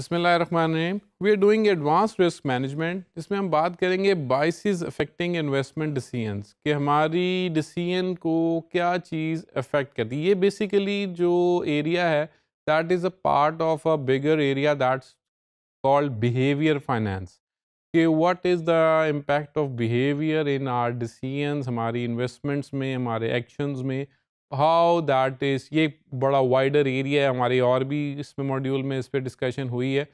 बसमीम we are doing advance risk management जिसमें हम बात करेंगे बाइसिस अफेक्टिंग इन्वेस्टमेंट डिसीजंस कि हमारी डिसीजन को क्या चीज़ अफेक्ट करती है ये बेसिकली जो एरिया है that is a part of a bigger area that's called behavior finance कि what is the impact of behavior in our decisions हमारी इन्वेस्टमेंट्स में हमारे एक्शंस में हाउ दैट इज़ ये बड़ा वाइडर एरिया है हमारी और भी इसमें मॉड्यूल में इस पर डिस्कशन हुई है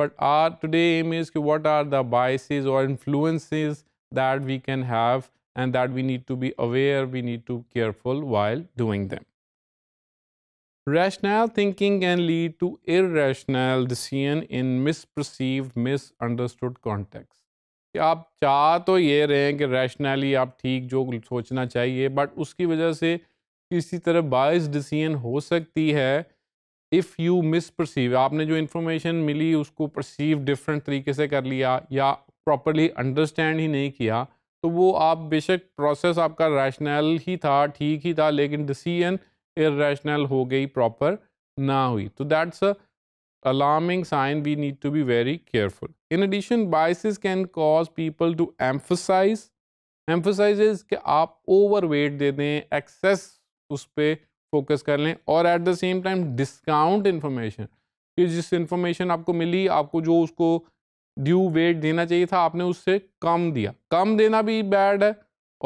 but our today aim is कि व्हाट आर द बाइसिस और influences that we can have and that we need to be aware we need to careful while doing them rational thinking Rational lead to lead decision in misperceived misunderstood contexts कि आप चाह तो ये रहें कि rationally आप ठीक जो सोचना चाहिए बट उसकी वजह से किसी तरह बाइस डिसीजन हो सकती है इफ़ यू मिस परसीव आपने जो इन्फॉर्मेशन मिली उसको परसीव डिफरेंट तरीके से कर लिया या प्रॉपरली अंडरस्टैंड ही नहीं किया तो वो आप बेशक प्रोसेस आपका रैशनल ही था ठीक ही था लेकिन डिसीजन इेशनल हो गई प्रॉपर ना हुई तो that's a alarming sign we need to be very careful in addition biases can cause people to emphasize emphasize कि आप ओवर वेट दे दें एक्सेस उस पर फोकस कर लें और at the same time discount information कि जिस इन्फॉर्मेशन आपको मिली आपको जो उसको ड्यू वेट देना चाहिए था आपने उससे कम दिया कम देना भी बैड है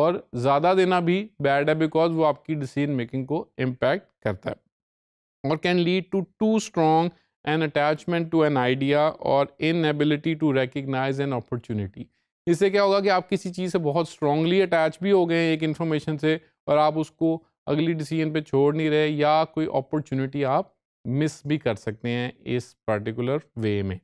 और ज़्यादा देना भी बैड है बिकॉज वो आपकी डिसीजन मेकिंग को इम्पैक्ट करता है और can lead to to strong an attachment to an idea और inability to recognize an opportunity इससे क्या होगा कि आप किसी चीज़ से बहुत स्ट्रांगली अटैच भी हो गए हैं एक इन्फॉर्मेशन से और आप उसको अगली डिसीजन पे छोड़ नहीं रहे या कोई अपॉर्चुनिटी आप मिस भी कर सकते हैं इस पर्टिकुलर वे में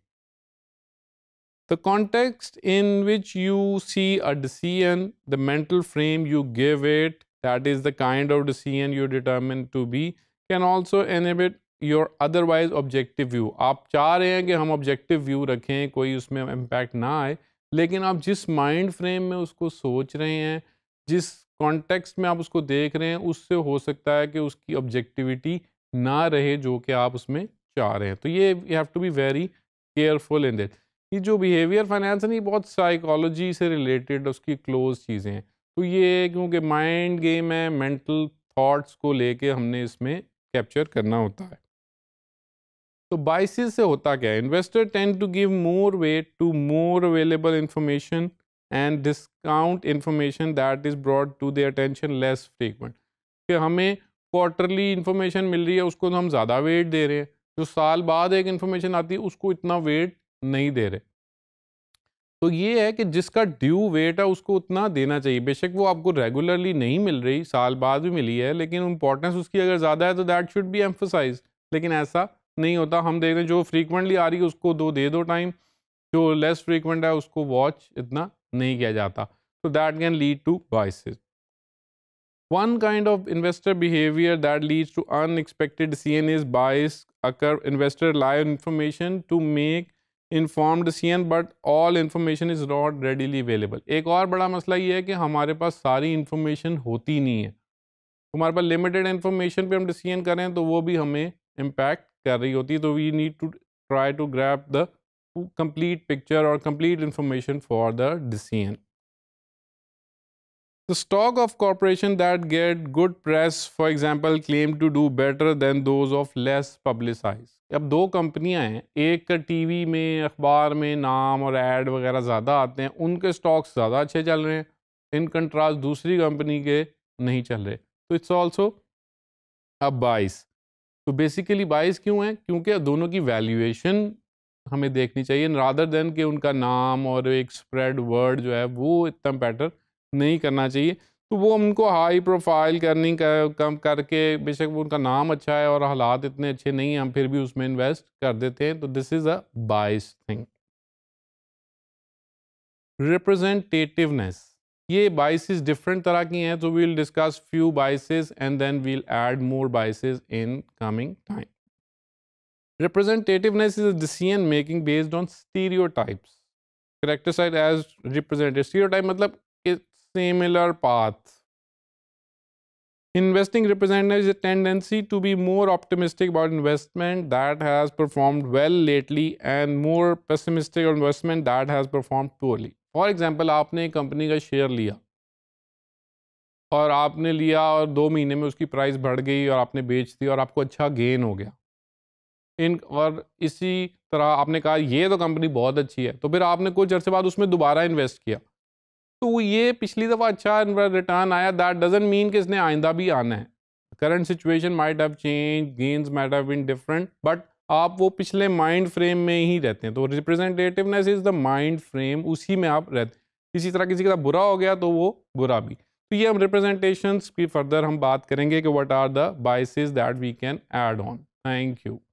the context in which you see a decision the mental frame you give it that is the kind of decision you determine to be can also inhibit your otherwise objective view आप चाह रहे हैं कि हम objective view रखें कोई उसमें impact ना आए लेकिन आप जिस माइंड फ्रेम में उसको सोच रहे हैं जिस कॉन्टेक्स्ट में आप उसको देख रहे हैं उससे हो सकता है कि उसकी ऑब्जेक्टिविटी ना रहे जो कि आप उसमें चाह रहे हैं तो ये you have to be very careful in that ये जो बिहेवियर फाइनेंस है ना ये बहुत साइकोलॉजी से रिलेटेड उसकी क्लोज चीज़ें हैं तो ये क्योंकि माइंड गेम है मेंटल थॉट्स को लेके हमने इसमें कैप्चर करना होता है तो बाइसिस से होता क्या है investor tend to give more weight to more available information and discount information that is brought to their attention less frequent कि हमें क्वार्टरली इन्फॉर्मेशन मिल रही है उसको तो हम ज़्यादा वेट दे रहे हैं जो साल बाद एक इन्फॉर्मेशन आती है उसको इतना वेट नहीं दे रहे तो ये है कि जिसका ड्यू वेट है उसको उतना देना चाहिए बेशक वो आपको रेगुलरली नहीं मिल रही साल बाद भी मिली है लेकिन इंपॉर्टेंस उसकी अगर ज़्यादा है तो दैट शुड बी एम्फोसाइज लेकिन ऐसा नहीं होता हम देख रहे हैं जो फ्रीकवेंटली आ रही है उसको दो दे दो टाइम जो लेस फ्रीकुंट है उसको वॉच इतना नहीं किया जाता तो that can lead to biases one kind of investor behaviour that leads to unexpected C N is bias occur investor live information to make inform C N but all information is not readily available एक और बड़ा मसला ये है कि हमारे पास सारी information होती नहीं है हमारे पास लिमिटेड इन्फॉर्मेशन पर हम डिसीजन करें तो वो भी हमें इम्पैक्ट कर रही होती है तो we need to try to grasp the complete picture or complete information for the decision. The stock of corporation that get good press, for example, claim to do better than those of less publicized. अब दो कंपनियां हैं एक का TV में अखबार में नाम और एड वगैरह ज़्यादा आते हैं उनके स्टॉक्स ज़्यादा अच्छे चल रहे हैं इन कंट्रास्ट दूसरी कंपनी के नहीं चल रहे तो इट्स ऑल्सो अब बाइस तो बेसिकली बाइस क्यों है क्योंकि दोनों की वैल्यूएशन हमें देखनी चाहिए रादर देन कि उनका नाम और एक स्प्रेड वर्ड जो है वो इतना बेटर नहीं करना चाहिए तो वो उनको हाई प्रोफाइल करनी कर, कम करके बेशक वो उनका नाम अच्छा है और हालात इतने अच्छे नहीं हैं हम फिर भी उसमें इन्वेस्ट कर देते हैं तो this is a bias thing representativeness ये बाइसिस डिफरेंट तरह की हैं तो we'll discuss few biases and then we'll add more biases in coming time Representativeness is a decision making based on stereotypes. Characterized as represented. Stereotype मतलब it's similar path. Investing representatives is a tendency to be more optimistic about investment that has performed well lately and more pessimistic on investment that has performed poorly. For example आपने एक company का share लिया और आपने लिया और दो महीने में उसकी प्राइस बढ़ गई और आपने बेच दी और आपको अच्छा गेन हो गया इन और इसी तरह आपने कहा ये तो कंपनी बहुत अच्छी है तो फिर आपने कुछ अर्से बाद उसमें दोबारा इन्वेस्ट किया तो ये पिछली दफ़ा अच्छा रिटर्न आया दैट डजेंट मीन कि इसने आइंदा भी आना है current situation might have change gains might have been different but आप वो पिछले माइंड फ्रेम में ही रहते हैं तो representativeness is the mind frame उसी में आप रहते इसी तरह किसी का बुरा हो गया तो वो बुरा भी तो ये हम रिप्रेजेंटेशंस की फर्दर हम बात करेंगे कि what are the biases that we can add on thank you